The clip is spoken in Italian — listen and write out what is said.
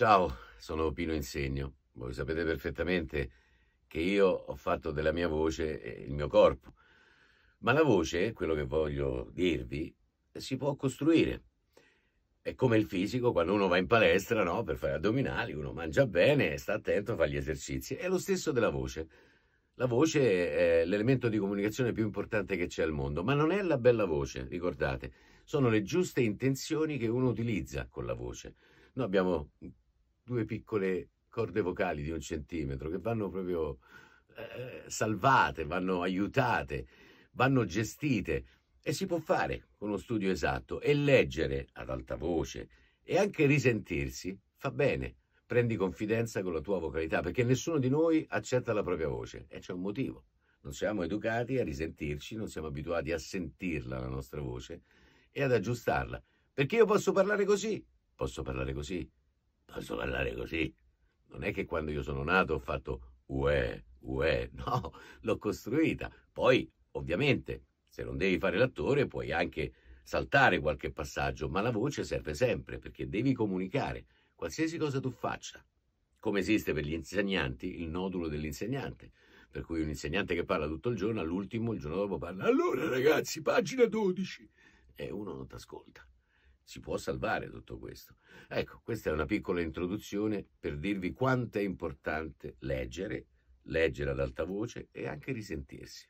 Ciao, sono Pino Insegno. Voi sapete perfettamente che io ho fatto della mia voce eh, il mio corpo, ma la voce, quello che voglio dirvi, si può costruire. È come il fisico, quando uno va in palestra no, per fare addominali, uno mangia bene, sta attento fa gli esercizi. È lo stesso della voce. La voce è l'elemento di comunicazione più importante che c'è al mondo, ma non è la bella voce, ricordate, sono le giuste intenzioni che uno utilizza con la voce. Noi abbiamo due piccole corde vocali di un centimetro che vanno proprio eh, salvate, vanno aiutate, vanno gestite e si può fare con uno studio esatto e leggere ad alta voce e anche risentirsi fa bene. Prendi confidenza con la tua vocalità perché nessuno di noi accetta la propria voce e c'è un motivo. Non siamo educati a risentirci, non siamo abituati a sentirla la nostra voce e ad aggiustarla. Perché io posso parlare così, posso parlare così, Posso parlare così? Non è che quando io sono nato ho fatto uè, uè, no, l'ho costruita. Poi, ovviamente, se non devi fare l'attore puoi anche saltare qualche passaggio, ma la voce serve sempre perché devi comunicare qualsiasi cosa tu faccia. Come esiste per gli insegnanti il nodulo dell'insegnante, per cui un insegnante che parla tutto il giorno, all'ultimo, il giorno dopo parla, allora ragazzi, pagina 12, e uno non ti ascolta si può salvare tutto questo. Ecco, questa è una piccola introduzione per dirvi quanto è importante leggere, leggere ad alta voce e anche risentirsi.